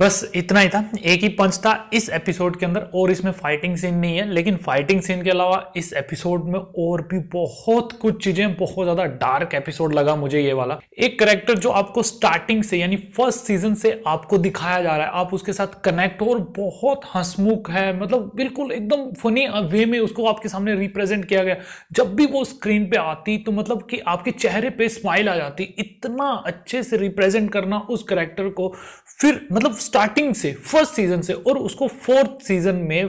बस इतना ही था एक ही पंच था इस एपिसोड के अंदर और इसमें फाइटिंग सीन नहीं है लेकिन फाइटिंग सीन के अलावा इस एपिसोड में और भी बहुत कुछ चीजें बहुत ज्यादा डार्क एपिसोड लगा मुझे ये वाला एक करेक्टर जो आपको स्टार्टिंग से यानी फर्स्ट सीजन से आपको दिखाया जा रहा है आप उसके साथ कनेक्ट और बहुत हंसमुख है मतलब बिल्कुल एकदम फनी वे में उसको आपके सामने रिप्रेजेंट किया गया जब भी वो स्क्रीन पे आती तो मतलब कि आपके चेहरे पे स्माइल आ जाती इतना अच्छे से रिप्रेजेंट करना उस करेक्टर को फिर मतलब स्टार्टिंग से फर्स्ट सीजन से और उसको फोर्थ सीजन में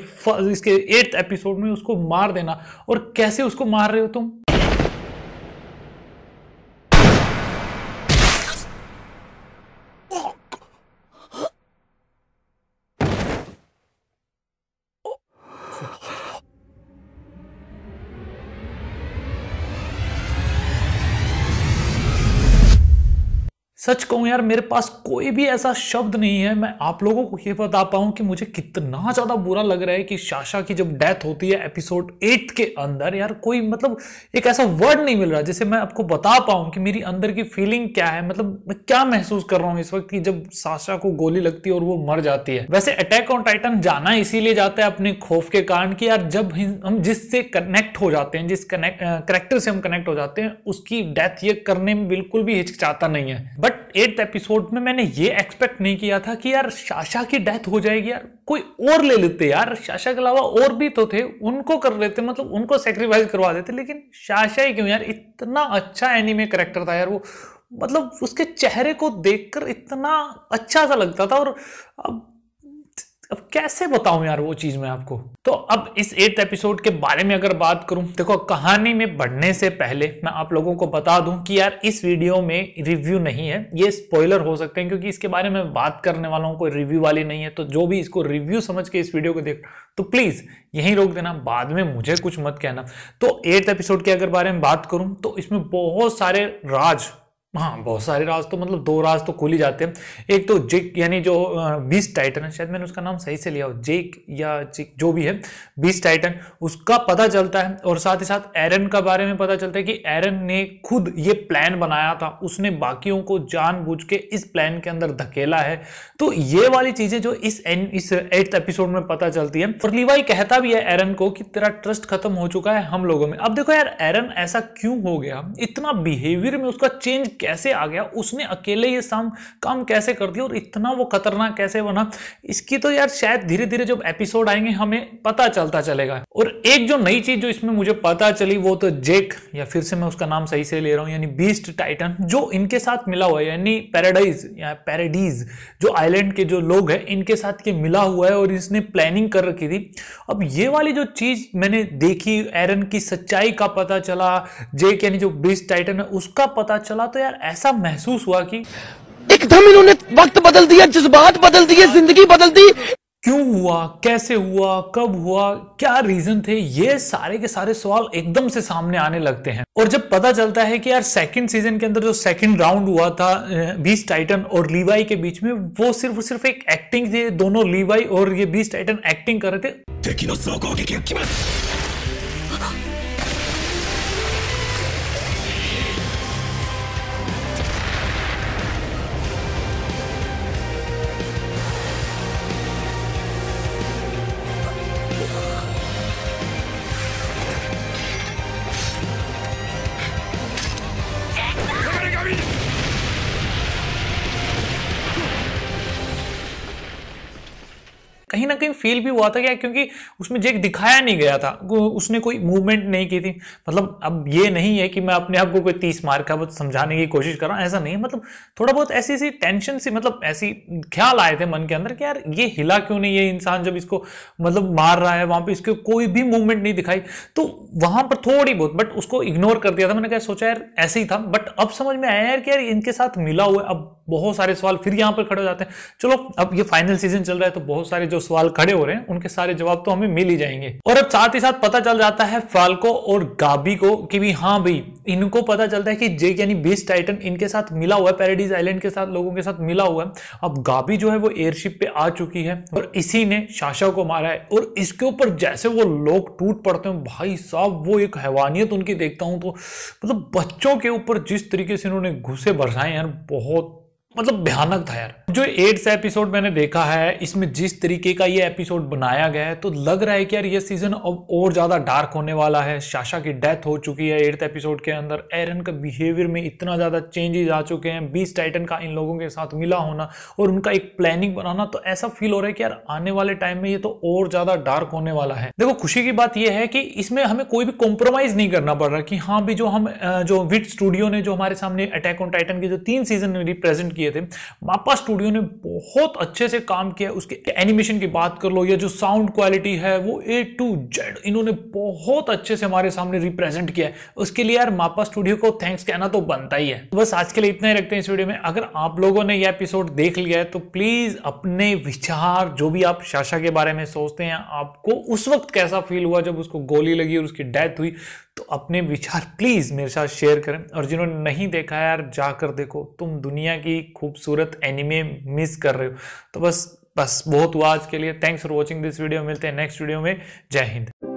इसके एट्थ एपिसोड में उसको मार देना और कैसे उसको मार रहे हो तुम सच कहूं यार मेरे पास कोई भी ऐसा शब्द नहीं है मैं आप लोगों को ये बता पाऊं कि मुझे कितना ज़्यादा बुरा लग रहा है कि शाशा की जब डेथ होती है एपिसोड एट के अंदर यार कोई मतलब एक ऐसा वर्ड नहीं मिल रहा जिसे मैं आपको बता पाऊं कि मेरी अंदर की फीलिंग क्या है मतलब मैं क्या महसूस कर रहा हूँ इस वक्त की जब साशा को गोली लगती है और वो मर जाती है वैसे अटैक ऑन टाइटन जाना इसीलिए जाता है अपने खौफ के कारण कि यार जब हम जिससे कनेक्ट हो जाते हैं जिस कनेक्ट करेक्टर से हम कनेक्ट हो जाते हैं उसकी डेथ ये करने में बिल्कुल भी हिचकिचाता नहीं है बट बट एट एपिसोड में मैंने ये एक्सपेक्ट नहीं किया था कि यार शाशा की डेथ हो जाएगी यार कोई और ले लेते यार शाशा के अलावा और भी तो थे उनको कर लेते मतलब उनको सेक्रीफाइस करवा देते लेकिन शाशा ही क्यों यार इतना अच्छा एनिमे करेक्टर था यार वो मतलब उसके चेहरे को देखकर इतना अच्छा सा लगता था और अब अब कैसे बताऊं यार वो चीज मैं आपको तो अब इस एट एपिसोड के बारे में अगर बात करूं देखो कहानी में बढ़ने से पहले मैं आप लोगों को बता दूं कि यार इस वीडियो में रिव्यू नहीं है ये स्पॉइलर हो सकते हैं क्योंकि इसके बारे में बात करने वाला हूं कोई रिव्यू वाली नहीं है तो जो भी इसको रिव्यू समझ के इस वीडियो को देख तो प्लीज यहीं रोक देना बाद में मुझे कुछ मत कहना तो एट एपिसोड के अगर बारे में बात करूं तो इसमें बहुत सारे राज हाँ बहुत सारे राज तो मतलब दो राज तो खोल ही जाते हैं एक तो जेक यानी जो बीस टाइटन है शायद मैंने उसका नाम सही से लिया हो जेक या जेक जो भी है बीस टाइटन उसका पता चलता है और साथ ही साथ एरन का बारे में पता चलता है कि एरन ने खुद ये प्लान बनाया था उसने बाकियों को जानबूझ के इस प्लान के अंदर धकेला है तो ये वाली चीजें जो इस एन, इस एट्थ एपिसोड में पता चलती है और लिवाई कहता भी है एरन को कि तेरा ट्रस्ट खत्म हो चुका है हम लोगों में अब देखो यार एरन ऐसा क्यों हो गया इतना बिहेवियर में उसका चेंज कैसे आ गया उसने अकेले ये सम काम कैसे कर दिया और इतना वो खतरनाक कैसे बना इसकी तो यार शायद धीरे धीरे जब एपिसोड आएंगे हमें पता चलता चलेगा और एक जो नई चीज जो इसमें मुझे पता चली वो तो जेक या फिर से मैं उसका नाम सही से ले रहा हूँ यानी बीस्ट टाइटन जो इनके साथ मिला हुआ है यानी पैराडाइज या पैराडीज जो आइलैंड के जो लोग हैं इनके साथ ये मिला हुआ है और इसने प्लानिंग कर रखी थी अब ये वाली जो चीज मैंने देखी एरन की सच्चाई का पता चला जेक यानी जो बीस्ट टाइटन है उसका पता चला तो यार यार ऐसा महसूस हुआ कि एकदम इन्होंने वक्त बदल दिया जज्बात बदल दिए जिंदगी बदल दी क्यों हुआ कैसे हुआ कब हुआ क्या रीजन थे ये सारे के सारे सवाल एकदम से सामने आने लगते हैं और जब पता चलता है कि यार सेकंड सीजन के अंदर जो सेकंड राउंड हुआ था बीस टाइटन और लीवाई के बीच में वो सिर्फ और सिर्फ एक एक्टिंग थी दोनों लीवाई और ये बीस टाइटन एक्टिंग कर रहे थे कहीं ना कहीं फील भी हुआ था क्या क्योंकि उसमें जेक दिखाया नहीं गया था उसने कोई मूवमेंट नहीं की थी मतलब अब ये नहीं है कि मैं अपने आप को कोई तीस मार का समझाने की कोशिश कर रहा हूँ ऐसा नहीं है मतलब थोड़ा बहुत ऐसी ऐसी टेंशन सी मतलब ऐसी ख्याल आए थे मन के अंदर कि यार ये हिला क्यों नहीं ये इंसान जब इसको मतलब मार रहा है वहां पर इसके कोई भी मूवमेंट नहीं दिखाई तो वहां पर थोड़ी बहुत बट उसको इग्नोर कर दिया था मैंने क्या सोचा यार ऐसे ही था बट अब समझ में आया यार कि यार इनके साथ मिला हुआ अब बहुत सारे सवाल फिर यहाँ पर खड़े हो जाते हैं चलो अब ये फाइनल सीजन चल रहा है तो बहुत सारे जो सवाल खड़े हो रहे हैं उनके सारे जवाब तो हमें मिल ही जाएंगे और अब साथ ही साथ पता चल जाता है फाल्को और गाबी को कि भी हाँ भाई इनको पता चलता है कि जे यानी बेस्ट टाइटन इनके साथ मिला हुआ है पैराडीज आइलैंड के साथ लोगों के साथ मिला हुआ है अब गाबी जो है वो एयरशिप पे आ चुकी है और इसी ने शाशा को मारा है और इसके ऊपर जैसे वो लोग टूट पड़ते हैं भाई साहब वो एक हैवानियत उनकी देखता हूं तो मतलब बच्चों के ऊपर जिस तरीके से इन्होंने घुसे बरसाए यार बहुत मतलब भयानक था यार जो एड्स एपिसोड मैंने देखा है इसमें जिस तरीके का ये एपिसोड बनाया गया है तो लग रहा है कि यार ये सीजन अब और ज्यादा डार्क होने वाला है शाशा की डेथ हो चुकी है एट्थ एपिसोड के अंदर एरन का बिहेवियर में इतना ज्यादा चेंजेस आ चुके हैं बीस टाइटन का इन लोगों के साथ मिला होना और उनका एक प्लानिंग बनाना तो ऐसा फील हो रहा है कि यार आने वाले टाइम में ये तो और ज्यादा डार्क होने वाला है देखो खुशी की बात यह है कि इसमें हमें कोई भी कॉम्प्रोमाइज नहीं करना पड़ रहा कि हाँ भी जो हम जो विट स्टूडियो ने जो हमारे सामने अटैक ऑन टाइटन के जो तीन सीजन रिप्रेजेंट किए थे मापा स्टूडियो ने बहुत अच्छे से काम किया उसके एनिमेशन की बात कर लो या जो साउंड क्वालिटी है वो ए टू जेड इन्होंने बहुत अच्छे से हमारे सामने रिप्रेजेंट किया है उसके लिए यार मापा स्टूडियो को थैंक्स कहना तो बनता ही है बस आज के लिए इतना ही रखते हैं इस वीडियो में अगर आप लोगों ने यह एपिसोड देख लिया है तो प्लीज अपने विचार जो भी आप शाशा के बारे में सोचते हैं आपको उस वक्त कैसा फील हुआ जब उसको गोली लगी और उसकी डेथ हुई तो अपने विचार प्लीज़ मेरे साथ शेयर करें और जिन्होंने नहीं देखा यार जाकर देखो तुम दुनिया की खूबसूरत एनिमे मिस कर रहे हो तो बस बस बहुत हुआ आज के लिए thanks for watching this video मिलते हैं नेक्स्ट वीडियो में जय हिंद